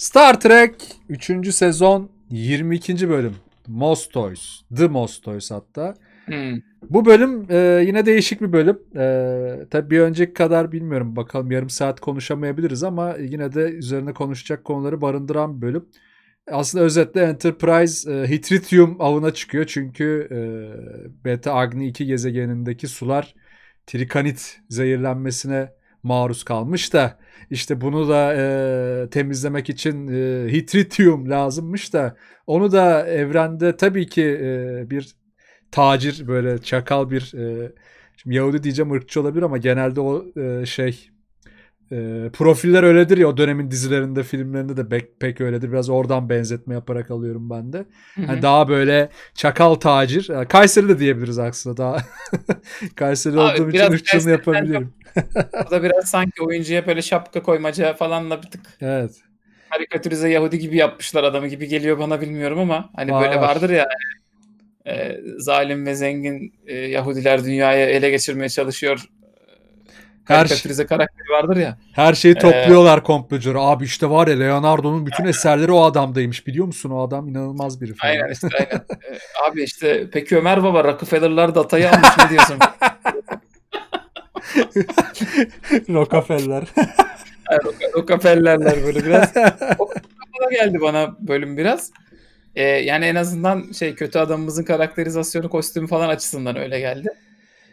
Star Trek 3. sezon 22. bölüm. Most Toys. The Most Toys hatta. Hmm. Bu bölüm e, yine değişik bir bölüm. E, tabii bir önceki kadar bilmiyorum bakalım yarım saat konuşamayabiliriz ama yine de üzerine konuşacak konuları barındıran bir bölüm. Aslında özetle Enterprise e, Hitritium avına çıkıyor çünkü e, Beta Agni 2 gezegenindeki sular trikanit zehirlenmesine maruz kalmış da işte bunu da e, temizlemek için e, hitrityum lazımmış da onu da evrende tabii ki e, bir tacir böyle çakal bir e, şimdi Yahudi diyeceğim ırkçı olabilir ama genelde o e, şey e, profiller öyledir ya o dönemin dizilerinde, filmlerinde de pek, pek öyledir. Biraz oradan benzetme yaparak alıyorum ben de. Yani daha böyle çakal tacir. Yani Kayseri de diyebiliriz aslında daha. Kayseri Abi, olduğum için ırkçılığını yapabilirim. o da biraz sanki oyuncuya böyle şapka koymaca falanla bir tık. Evet. Karikatürize Yahudi gibi yapmışlar adamı gibi geliyor bana bilmiyorum ama hani Var. böyle vardır ya e, zalim ve zengin e, Yahudiler dünyayı ele geçirmeye çalışıyor her karikatürize şey- karakteri vardır ya. Her şeyi ee, topluyorlar ee, komplocuları. Abi işte var ya Leonardo'nun bütün aynen. eserleri o adamdaymış biliyor musun? O adam inanılmaz biri falan. Aynen işte aynen. Ee, abi işte peki Ömer Baba Rockefeller'lar datayı almış ne diyorsun? Rockefeller. Rockefeller'ler böyle biraz. O geldi bana bölüm biraz. Ee, yani en azından şey kötü adamımızın karakterizasyonu kostümü falan açısından öyle geldi.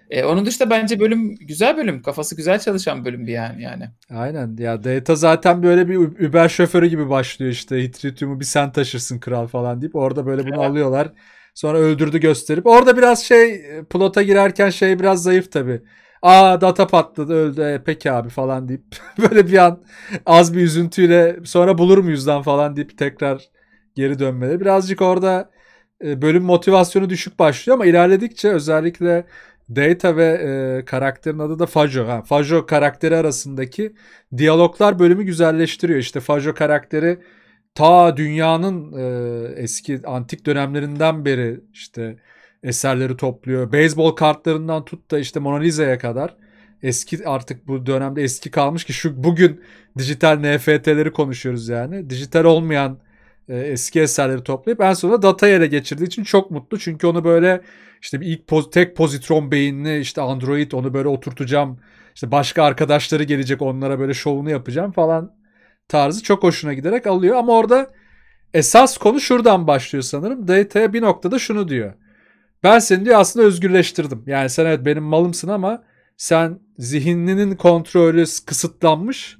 E, onun dışında bence bölüm güzel bölüm. Kafası güzel çalışan bölüm bir yani. yani. Aynen. Ya Data zaten böyle bir Uber şoförü gibi başlıyor işte. Hitrityum'u bir sen taşırsın kral falan deyip orada böyle bunu evet. alıyorlar. Sonra öldürdü gösterip. Orada biraz şey plota girerken şey biraz zayıf tabi. Aa data patladı öldü e, peki abi falan deyip böyle bir an az bir üzüntüyle sonra bulur muyuzdan falan deyip tekrar geri dönmeli. Birazcık orada e, bölüm motivasyonu düşük başlıyor ama ilerledikçe özellikle Data ve e, karakterin adı da Fajo. Ha, Fajo karakteri arasındaki diyaloglar bölümü güzelleştiriyor. İşte Fajo karakteri ta dünyanın e, eski antik dönemlerinden beri işte eserleri topluyor. Beyzbol kartlarından tut da işte Mona Lisa'ya kadar eski artık bu dönemde eski kalmış ki şu bugün dijital NFT'leri konuşuyoruz yani. Dijital olmayan e, eski eserleri toplayıp en sonunda datayı ele geçirdiği için çok mutlu. Çünkü onu böyle işte bir ilk poz, tek pozitron beyinli işte Android onu böyle oturtacağım. İşte başka arkadaşları gelecek onlara böyle şovunu yapacağım falan tarzı çok hoşuna giderek alıyor. Ama orada esas konu şuradan başlıyor sanırım. Data bir noktada şunu diyor. Ben seni diyor aslında özgürleştirdim. Yani sen evet benim malımsın ama sen zihninin kontrolü kısıtlanmış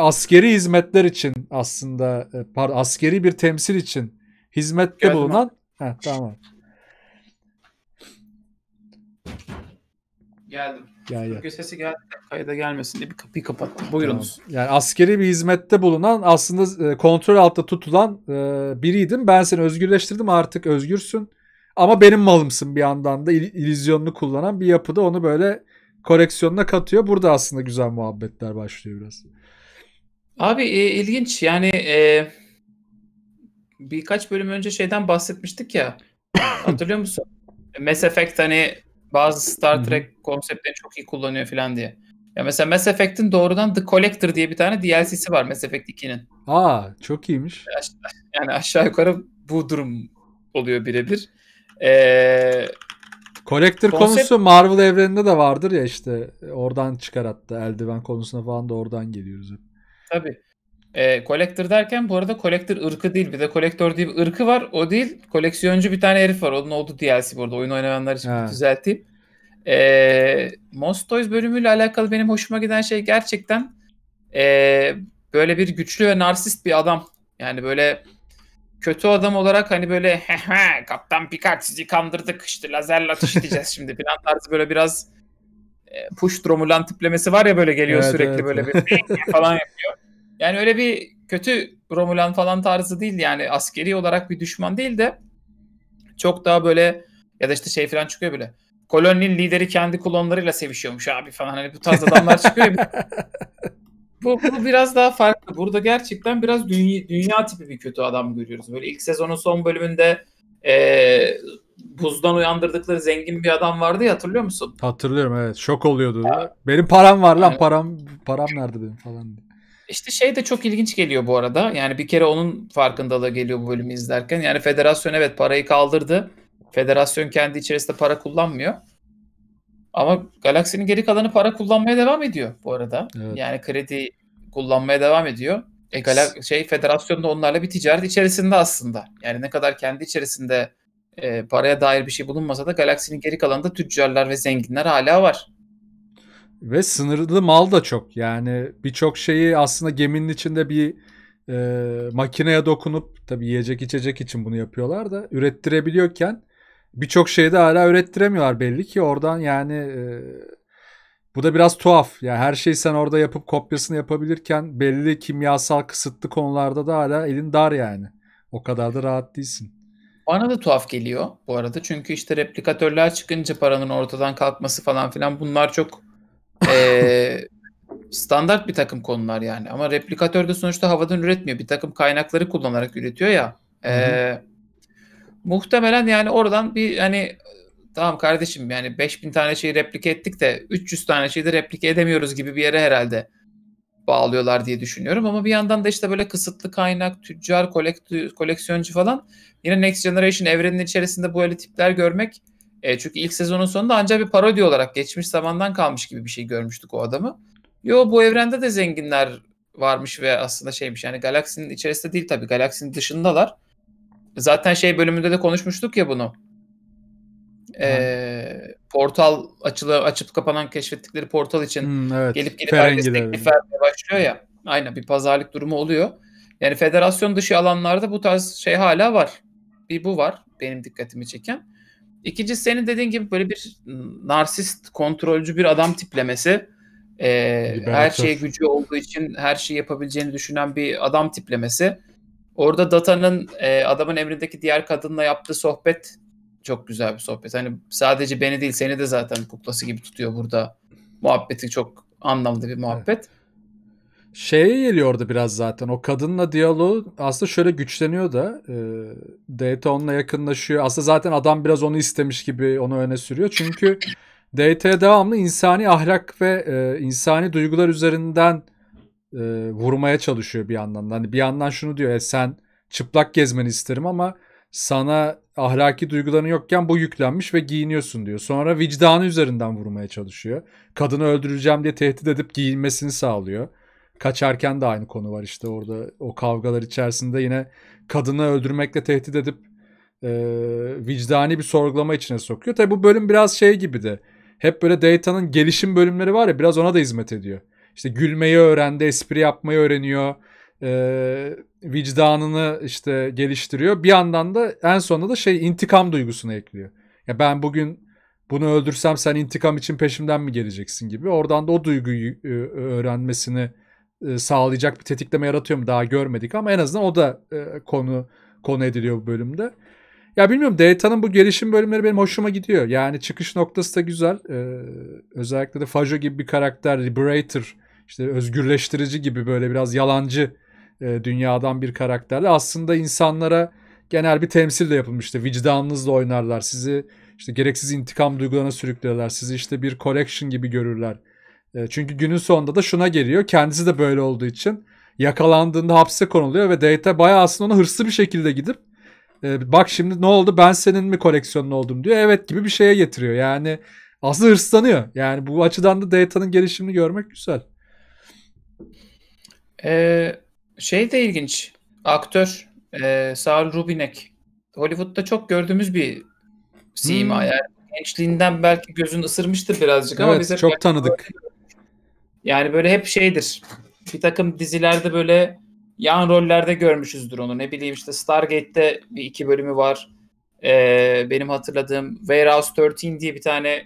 askeri hizmetler için aslında e, pardon askeri bir temsil için hizmette Geldim bulunan ha tamam. Geldim. Gel, gel. sesi geldi. Kayda gelmesin diye bir kapıyı kapattım. Buyurunuz. Tamam. Yani askeri bir hizmette bulunan aslında e, kontrol altta tutulan e, biriydim. Ben seni özgürleştirdim artık özgürsün. Ama benim malımsın bir yandan da il- illüzyonunu kullanan bir yapıda onu böyle koleksiyonuna katıyor. Burada aslında güzel muhabbetler başlıyor biraz. Abi e, ilginç yani e, birkaç bölüm önce şeyden bahsetmiştik ya hatırlıyor musun? Mass Effect hani bazı Star Trek konseptlerini çok iyi kullanıyor falan diye. Ya mesela Mass Effect'in doğrudan The Collector diye bir tane DLC'si var Mass Effect 2'nin. Aa çok iyiymiş. Yani aşağı yukarı bu durum oluyor birebir. Ee, Collector konsept... konusu Marvel evreninde de vardır ya işte oradan çıkarattı eldiven konusuna falan da oradan geliyoruz hep tabii. E, collector derken bu arada collector ırkı değil. Bir de collector diye bir ırkı var. O değil. Koleksiyoncu bir tane herif var. Onun oldu DLC bu arada. Oyun oynayanlar için ha. düzelteyim. E, Most Toys bölümüyle alakalı benim hoşuma giden şey gerçekten e, böyle bir güçlü ve narsist bir adam. Yani böyle kötü adam olarak hani böyle he kaptan Picard sizi kandırdık işte lazerle ateş edeceğiz şimdi falan tarzı böyle biraz e, push Romulan tiplemesi var ya böyle geliyor evet, sürekli evet. böyle bir şey falan yapıyor. Yani öyle bir kötü Romulan falan tarzı değil yani askeri olarak bir düşman değil de çok daha böyle ya da işte şey falan çıkıyor böyle. Koloninin lideri kendi klonlarıyla sevişiyormuş abi falan hani bu tarz adamlar çıkıyor bu, bu biraz daha farklı. Burada gerçekten biraz dünya, dünya tipi bir kötü adam görüyoruz. Böyle ilk sezonun son bölümünde e, buzdan uyandırdıkları zengin bir adam vardı ya hatırlıyor musun? Hatırlıyorum evet. Şok oluyordu. Ya. Benim param var lan yani, param param nerede benim falan diye. İşte şey de çok ilginç geliyor bu arada. Yani bir kere onun farkındalığı geliyor bu bölümü izlerken. Yani federasyon evet parayı kaldırdı. Federasyon kendi içerisinde para kullanmıyor. Ama galaksinin geri kalanı para kullanmaya devam ediyor bu arada. Evet. Yani kredi kullanmaya devam ediyor. E, galak şey federasyon da onlarla bir ticaret içerisinde aslında. Yani ne kadar kendi içerisinde e, paraya dair bir şey bulunmasa da galaksinin geri kalanında tüccarlar ve zenginler hala var. Ve sınırlı mal da çok. Yani birçok şeyi aslında geminin içinde bir e, makineye dokunup tabii yiyecek içecek için bunu yapıyorlar da ürettirebiliyorken birçok şeyi de hala ürettiremiyorlar belli ki oradan yani e, bu da biraz tuhaf. Yani her şeyi sen orada yapıp kopyasını yapabilirken belli kimyasal kısıtlı konularda da hala elin dar yani. O kadar da rahat değilsin. Bana da tuhaf geliyor bu arada. Çünkü işte replikatörler çıkınca paranın ortadan kalkması falan filan bunlar çok e, standart bir takım konular yani. Ama replikatör de sonuçta havadan üretmiyor. Bir takım kaynakları kullanarak üretiyor ya. E, muhtemelen yani oradan bir hani tamam kardeşim yani 5000 tane şeyi replike ettik de 300 tane şeyi de replike edemiyoruz gibi bir yere herhalde bağlıyorlar diye düşünüyorum. Ama bir yandan da işte böyle kısıtlı kaynak, tüccar, koleksiyoncu falan yine Next Generation evrenin içerisinde bu öyle tipler görmek e, çünkü ilk sezonun sonunda ancak bir parodi olarak geçmiş zamandan kalmış gibi bir şey görmüştük o adamı. Yo bu evrende de zenginler varmış ve aslında şeymiş yani galaksinin içerisinde değil tabii galaksinin dışındalar. Zaten şey bölümünde de konuşmuştuk ya bunu. Ee, portal açılı, açıp kapanan keşfettikleri portal için hmm, evet. gelip gelip herkes teklif vermeye başlıyor ya. Aynen bir pazarlık durumu oluyor. Yani federasyon dışı alanlarda bu tarz şey hala var. Bir bu var benim dikkatimi çeken. İkinci senin dediğin gibi böyle bir narsist, kontrolcü bir adam tiplemesi. Ee, her şeye gücü olduğu için her şeyi yapabileceğini düşünen bir adam tiplemesi. Orada Data'nın e, adamın emrindeki diğer kadınla yaptığı sohbet çok güzel bir sohbet. Hani sadece beni değil seni de zaten kuklası gibi tutuyor burada. Muhabbeti çok anlamlı bir muhabbet. Evet. Şeye geliyordu biraz zaten. O kadınla diyaloğu aslında şöyle güçleniyor da e, Data onunla yakınlaşıyor. Aslında zaten adam biraz onu istemiş gibi onu öne sürüyor. Çünkü Data devamlı insani ahlak ve e, insani duygular üzerinden e, vurmaya çalışıyor bir yandan. Hani bir yandan şunu diyor. E, sen çıplak gezmeni isterim ama sana ahlaki duyguların yokken bu yüklenmiş ve giyiniyorsun diyor. Sonra vicdanı üzerinden vurmaya çalışıyor. Kadını öldüreceğim diye tehdit edip giyinmesini sağlıyor. Kaçarken de aynı konu var işte orada o kavgalar içerisinde yine kadını öldürmekle tehdit edip e, vicdani bir sorgulama içine sokuyor. Tabi bu bölüm biraz şey gibi de hep böyle data'nın gelişim bölümleri var ya biraz ona da hizmet ediyor. İşte gülmeyi öğrendi, espri yapmayı öğreniyor. Ee, vicdanını işte geliştiriyor. Bir yandan da en sonunda da şey intikam duygusunu ekliyor. Ya ben bugün bunu öldürsem sen intikam için peşimden mi geleceksin gibi. Oradan da o duyguyu ıı, ıı, öğrenmesini ıı, sağlayacak bir tetikleme yaratıyor mu daha görmedik ama en azından o da konu konu ediliyor bu bölümde. Ya bilmiyorum Dayton'ın bu gelişim bölümleri benim hoşuma gidiyor. Yani çıkış noktası da güzel. özellikle de Fajo gibi bir karakter, Liberator, işte özgürleştirici gibi böyle biraz yalancı e, dünyadan bir karakterle aslında insanlara genel bir temsil de yapılmıştı. Vicdanınızla oynarlar sizi işte gereksiz intikam duygularına sürüklerler sizi işte bir collection gibi görürler. E, çünkü günün sonunda da şuna geliyor kendisi de böyle olduğu için yakalandığında hapse konuluyor ve Data bayağı aslında ona hırslı bir şekilde gidip e, bak şimdi ne oldu ben senin mi koleksiyonun oldum diyor evet gibi bir şeye getiriyor yani aslında hırslanıyor yani bu açıdan da Data'nın gelişimini görmek güzel. Ee, şey de ilginç. Aktör e, Saul Rubinek. Hollywood'da çok gördüğümüz bir sima. Hmm. Yani gençliğinden belki gözün ısırmıştır birazcık evet, ama bize çok tanıdık. Böyle, yani böyle hep şeydir. Bir takım dizilerde böyle yan rollerde görmüşüzdür onu. Ne bileyim işte Stargate'de bir iki bölümü var. Ee, benim hatırladığım Warehouse 13 diye bir tane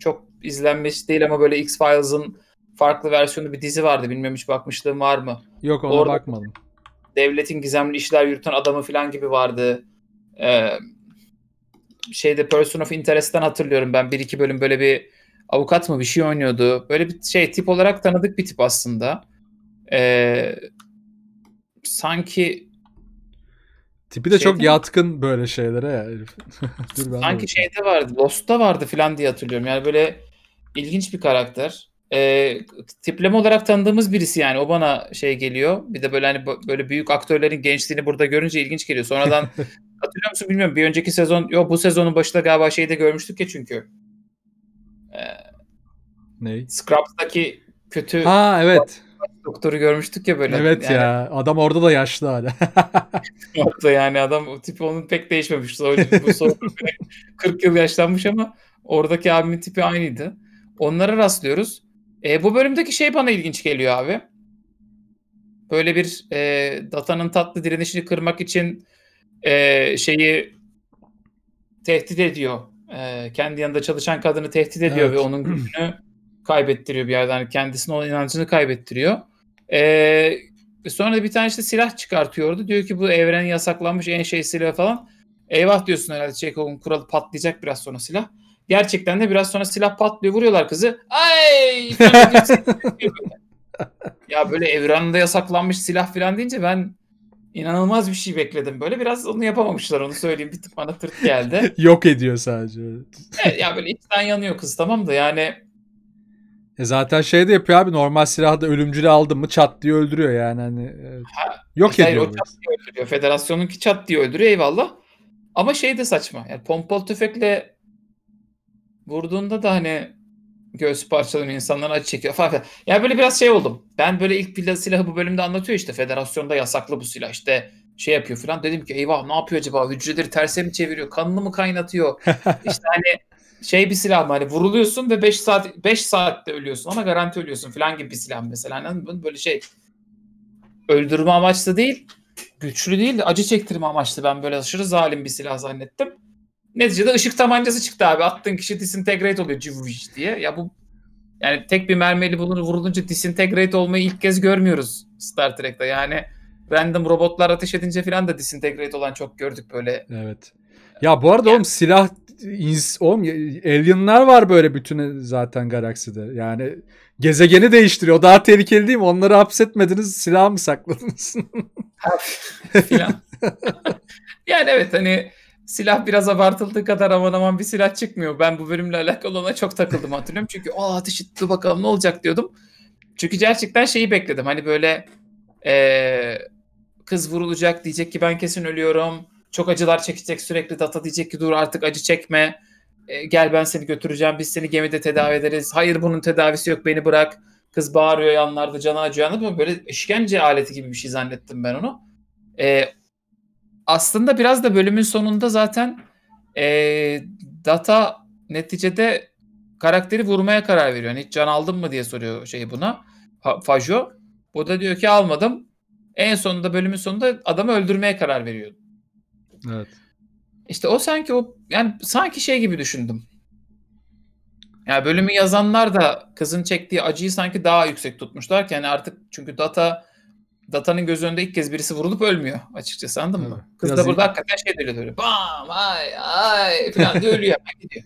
çok izlenmiş değil ama böyle X-Files'ın farklı versiyonlu bir dizi vardı. Bilmem hiç bakmışlığım var mı? Yok ona Orada bakmadım. Devletin gizemli işler yürüten adamı falan gibi vardı. Ee, şeyde Person of Interest'ten hatırlıyorum ben. Bir iki bölüm böyle bir avukat mı bir şey oynuyordu. Böyle bir şey tip olarak tanıdık bir tip aslında. Ee, sanki Tipi de şeyde, çok yatkın böyle şeylere ya herif. Dur, sanki şeyde vardı, Lost'ta vardı falan diye hatırlıyorum. Yani böyle ilginç bir karakter e, tipleme olarak tanıdığımız birisi yani. O bana şey geliyor. Bir de böyle hani böyle büyük aktörlerin gençliğini burada görünce ilginç geliyor. Sonradan hatırlıyor musun bilmiyorum. Bir önceki sezon yok bu sezonun başında galiba şeyi de görmüştük ya çünkü. E, ee, ne? Scrubs'daki kötü Ha evet. Doktoru görmüştük ya böyle. Evet yani, ya. Adam orada da yaşlı hala. orada yani adam o tipi onun pek değişmemişti. O, bu son 40 yıl yaşlanmış ama oradaki abimin tipi aynıydı. Onlara rastlıyoruz. E, bu bölümdeki şey bana ilginç geliyor abi. Böyle bir e, datanın tatlı direnişini kırmak için e, şeyi tehdit ediyor. E, kendi yanında çalışan kadını tehdit ediyor evet. ve onun gücünü kaybettiriyor bir yerden. Kendisine olan inancını kaybettiriyor. E, sonra bir tane işte silah çıkartıyordu. Diyor ki bu evren yasaklanmış en şey silah falan. Eyvah diyorsun herhalde Çekov'un kuralı patlayacak biraz sonra silah. Gerçekten de biraz sonra silah patlıyor vuruyorlar kızı. Ay! ya böyle evrende yasaklanmış silah falan deyince ben inanılmaz bir şey bekledim. Böyle biraz onu yapamamışlar onu söyleyeyim. Bir tık bana tırt geldi. Yok ediyor sadece. evet ya böyle içten yanıyor kız tamam da yani. E zaten şey de yapıyor abi normal da ölümcül aldın mı çat diye öldürüyor yani. Hani, ha, yok hayır, ediyor. O çat diye öldürüyor. Federasyonunki çat diye öldürüyor eyvallah. Ama şey de saçma. Yani pompalı tüfekle vurduğunda da hani göğsü parçalıyor insanların acı çekiyor falan filan. Yani böyle biraz şey oldum. Ben böyle ilk pilla silahı bu bölümde anlatıyor işte federasyonda yasaklı bu silah işte şey yapıyor falan. Dedim ki eyvah ne yapıyor acaba hücreleri terse mi çeviriyor kanını mı kaynatıyor İşte hani şey bir silah mı hani vuruluyorsun ve 5 saat 5 saatte ölüyorsun ama garanti ölüyorsun falan gibi bir silah mesela. Yani böyle şey öldürme amaçlı değil güçlü değil acı çektirme amaçlı ben böyle aşırı zalim bir silah zannettim. Neticede ışık tabancası çıktı abi. Attığın kişi disintegrate oluyor cıvvış diye. Ya bu yani tek bir mermeli bulunur vurulunca disintegrate olmayı ilk kez görmüyoruz Star Trek'te. Yani random robotlar ateş edince falan da disintegrate olan çok gördük böyle. Evet. Ya bu arada yani, oğlum silah ins, oğlum alienlar var böyle bütün zaten galakside. Yani gezegeni değiştiriyor. Daha tehlikeli değil mi? Onları hapsetmediniz, silah mı sakladınız? filan. yani evet hani silah biraz abartıldığı kadar aman aman bir silah çıkmıyor. Ben bu bölümle alakalı ona çok takıldım hatırlıyorum. Çünkü o ateş etti bakalım ne olacak diyordum. Çünkü gerçekten şeyi bekledim. Hani böyle ee, kız vurulacak diyecek ki ben kesin ölüyorum. Çok acılar çekecek sürekli data diyecek ki dur artık acı çekme. E, gel ben seni götüreceğim biz seni gemide tedavi ederiz. Hayır bunun tedavisi yok beni bırak. Kız bağırıyor yanlarda canı acıyor anladın Böyle işkence aleti gibi bir şey zannettim ben onu. E, aslında biraz da bölümün sonunda zaten e, Data neticede karakteri vurmaya karar veriyor. Yani hiç can aldın mı diye soruyor şey buna. Fajo. Bu da diyor ki almadım. En sonunda bölümün sonunda adamı öldürmeye karar veriyor. Evet. İşte o sanki o yani sanki şey gibi düşündüm. Yani bölümü yazanlar da kızın çektiği acıyı sanki daha yüksek tutmuşlar ki yani artık çünkü data Data'nın göz önünde ilk kez birisi vurulup ölmüyor açıkçası anladın mı? Evet, Kız da burada iyi. hakikaten şey dönüyor böyle bam ay ay falan diye ölüyor hemen gidiyor.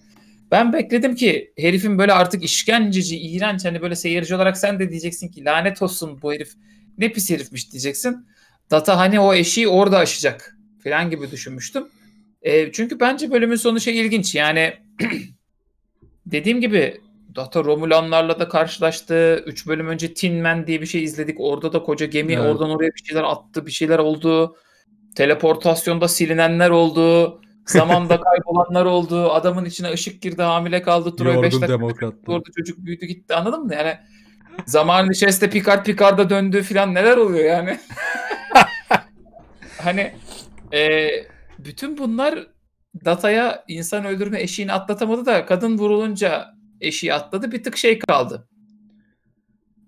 Ben bekledim ki herifin böyle artık işkenceci, iğrenç hani böyle seyirci olarak sen de diyeceksin ki lanet olsun bu herif ne pis herifmiş diyeceksin. Data hani o eşi orada aşacak falan gibi düşünmüştüm. E, çünkü bence bölümün sonu şey ilginç yani dediğim gibi Hatta Romulanlarla da karşılaştı. 3 bölüm önce Tin Man diye bir şey izledik. Orada da koca gemi evet. oradan oraya bir şeyler attı. Bir şeyler oldu. Teleportasyonda silinenler oldu. Zamanda kaybolanlar oldu. Adamın içine ışık girdi. Hamile kaldı. Troy 5 dakika orada çocuk büyüdü gitti. Anladın mı? Yani zaman içerisinde Picard Picard'a döndü falan neler oluyor yani. hani e, bütün bunlar Data'ya insan öldürme eşiğini atlatamadı da kadın vurulunca eşiği atladı. Bir tık şey kaldı.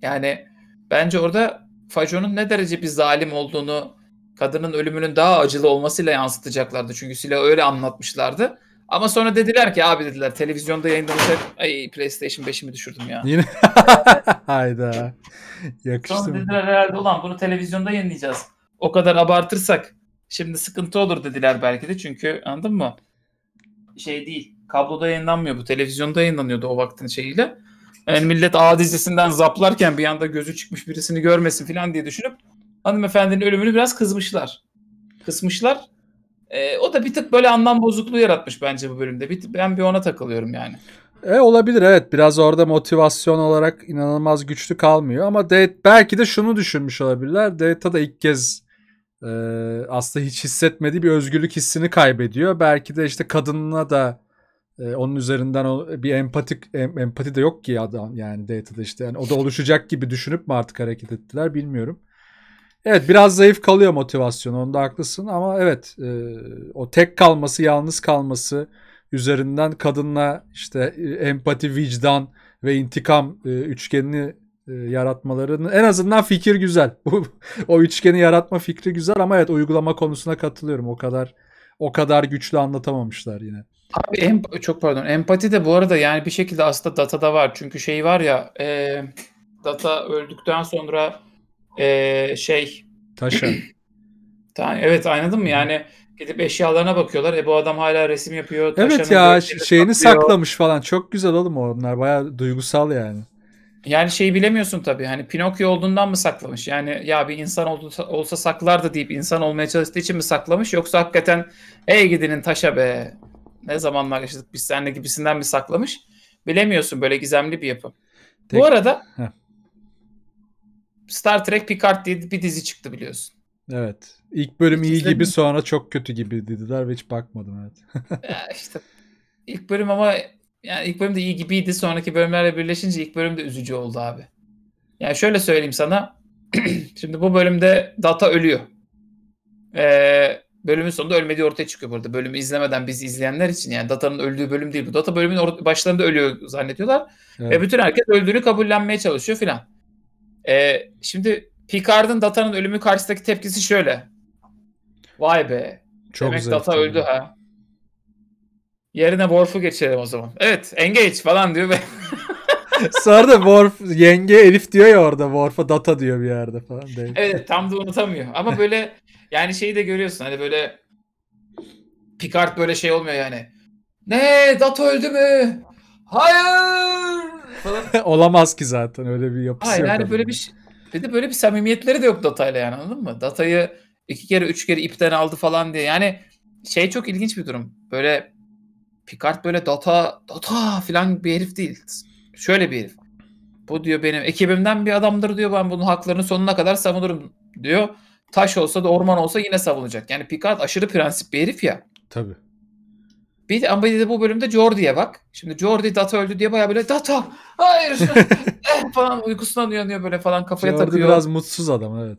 Yani bence orada Fajon'un ne derece bir zalim olduğunu kadının ölümünün daha acılı olmasıyla yansıtacaklardı. Çünkü silah öyle anlatmışlardı. Ama sonra dediler ki abi dediler televizyonda yayınlanacak. Ay PlayStation 5'imi düşürdüm ya. Yine. Hayda. Yakıştı sonra mı? dediler herhalde ulan bunu televizyonda yayınlayacağız. O kadar abartırsak şimdi sıkıntı olur dediler belki de çünkü anladın mı? Şey değil. Kabloda yayınlanmıyor bu. Televizyonda yayınlanıyordu o vaktin şeyiyle. Yani millet A dizisinden zaplarken bir anda gözü çıkmış birisini görmesin falan diye düşünüp hanımefendinin ölümünü biraz kızmışlar. Kısmışlar. E, o da bir tık böyle anlam bozukluğu yaratmış bence bu bölümde. Bir, tık, ben bir ona takılıyorum yani. E olabilir evet biraz orada motivasyon olarak inanılmaz güçlü kalmıyor ama Data, belki de şunu düşünmüş olabilirler. Data da ilk kez e, aslında hiç hissetmediği bir özgürlük hissini kaybediyor. Belki de işte kadınına da e, onun üzerinden o, bir empatik em, empati de yok ki adam yani Data'da işte. Yani o da oluşacak gibi düşünüp mi artık hareket ettiler bilmiyorum. Evet biraz zayıf kalıyor motivasyonu. onda haklısın ama evet e, o tek kalması yalnız kalması üzerinden kadınla işte e, empati vicdan ve intikam e, üçgenini e, yaratmalarının en azından fikir güzel. o üçgeni yaratma fikri güzel ama evet uygulama konusuna katılıyorum. O kadar o kadar güçlü anlatamamışlar yine. Abi emp- çok pardon. Empati de bu arada yani bir şekilde aslında data da var. Çünkü şey var ya e, data öldükten sonra e, şey taşa. Ta- evet anladın mı? Yani gidip eşyalarına bakıyorlar. E bu adam hala resim yapıyor. Evet ya şeyini saklıyor. saklamış falan. Çok güzel oğlum onlar. Baya duygusal yani. Yani şeyi bilemiyorsun tabii. Hani Pinokyo olduğundan mı saklamış? Yani ya bir insan oldu olsa saklardı deyip insan olmaya çalıştığı için mi saklamış? Yoksa hakikaten ey gidinin taşa be ne zamanlar yaşadık biz seninle gibisinden mi saklamış? Bilemiyorsun böyle gizemli bir yapı. Tek... Bu arada Heh. Star Trek Picard diye bir dizi çıktı biliyorsun. Evet. İlk bölüm hiç iyi izledim. gibi sonra çok kötü gibi dediler ve hiç bakmadım evet. ya işte ilk bölüm ama yani ilk bölüm de iyi gibiydi. Sonraki bölümlerle birleşince ilk bölüm de üzücü oldu abi. Yani şöyle söyleyeyim sana. Şimdi bu bölümde Data ölüyor. Ee, bölümün sonunda ölmediği ortaya çıkıyor burada. Bölümü izlemeden biz izleyenler için yani Data'nın öldüğü bölüm değil bu. Data bölümün başlarında ölüyor zannediyorlar. Evet. Ve bütün herkes öldüğünü kabullenmeye çalışıyor filan. Ee, şimdi Picard'ın Data'nın ölümü karşısındaki tepkisi şöyle. Vay be. Çok Demek Data tabii. öldü ha. Yerine Worf'u geçelim o zaman. Evet engage falan diyor ve Sonra da Worf yenge Elif diyor ya orada Worf'a data diyor bir yerde falan. Değil. Evet tam da unutamıyor. Ama böyle yani şeyi de görüyorsun hani böyle Picard böyle şey olmuyor yani. Ne? Data öldü mü? Hayır! Olamaz ki zaten öyle bir yapısı Hayır, yok. Hayır yani böyle bir şey, bir de böyle bir samimiyetleri de yok Data'yla yani anladın mı? Data'yı iki kere üç kere ipten aldı falan diye. Yani şey çok ilginç bir durum. Böyle Picard böyle Data Data falan bir herif değil. Şöyle bir herif. Bu diyor benim ekibimden bir adamdır diyor ben bunun haklarını sonuna kadar savunurum diyor taş olsa da orman olsa yine savunacak. Yani Picard aşırı prensip bir herif ya. Tabii. Bir de, ama bir de bu bölümde Jordi'ye bak. Şimdi Jordi Data öldü diye baya böyle Data hayır eh, falan uykusundan uyanıyor böyle falan kafaya Jordi takıyor. biraz mutsuz adam evet.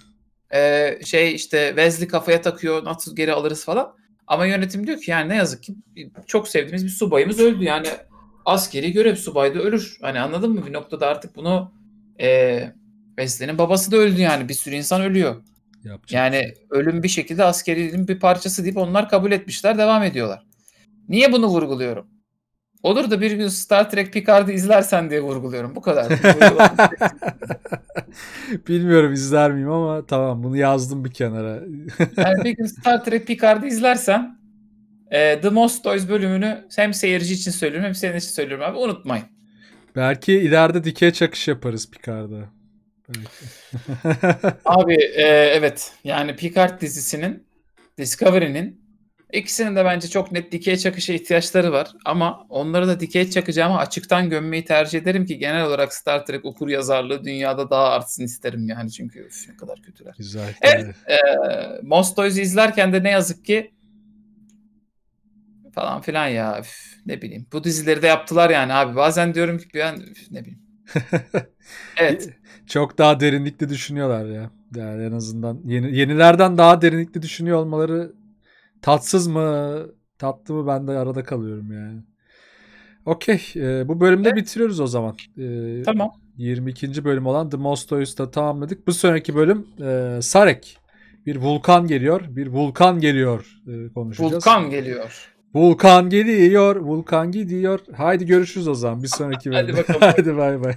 ee, şey işte Wesley kafaya takıyor nasıl geri alırız falan. Ama yönetim diyor ki yani ne yazık ki çok sevdiğimiz bir subayımız öldü yani askeri görev subayda ölür. Hani anladın mı bir noktada artık bunu e, Wesley'nin babası da öldü yani. Bir sürü insan ölüyor. Yapacak yani şey ölüm bir şekilde askerinin bir parçası deyip onlar kabul etmişler. Devam ediyorlar. Niye bunu vurguluyorum? Olur da bir gün Star Trek Picard'ı izlersen diye vurguluyorum. Bu kadar. Bilmiyorum izler miyim ama tamam bunu yazdım bir kenara. yani bir gün Star Trek Picard'ı izlersen e, The Most Toys bölümünü hem seyirci için söylüyorum hem senin için söylüyorum abi unutmayın. Belki ileride dikey çakış yaparız Picard'a. Abi e, evet yani Picard dizisinin Discovery'nin ikisinin de bence çok net dikey çakışa ihtiyaçları var ama onları da dikey çakacağımı açıktan gömmeyi tercih ederim ki genel olarak Star Trek okur yazarlığı dünyada daha artsın isterim yani çünkü üf, ne kadar kötüler. Güzel. Evet, e, Mostoy'u izlerken de ne yazık ki falan filan ya üf, ne bileyim bu dizileri de yaptılar yani abi bazen diyorum ki ben üf, ne bileyim evet. Çok daha derinlikli düşünüyorlar ya. Yani en azından yeni, yenilerden daha derinlikli düşünüyor olmaları tatsız mı tatlı mı ben de arada kalıyorum yani. Okey. E, bu bölümde evet. bitiriyoruz o zaman. E, tamam. 22. bölüm olan The Mostoyus'ta tamamladık. Bu sonraki bölüm e, Sarek. Bir vulkan geliyor. Bir vulkan geliyor e, konuşacağız. Vulkan geliyor. Vulkan geliyor, vulkan gidiyor. Haydi görüşürüz o zaman bir sonraki bölümde. Hadi bakalım. Hadi bay bay.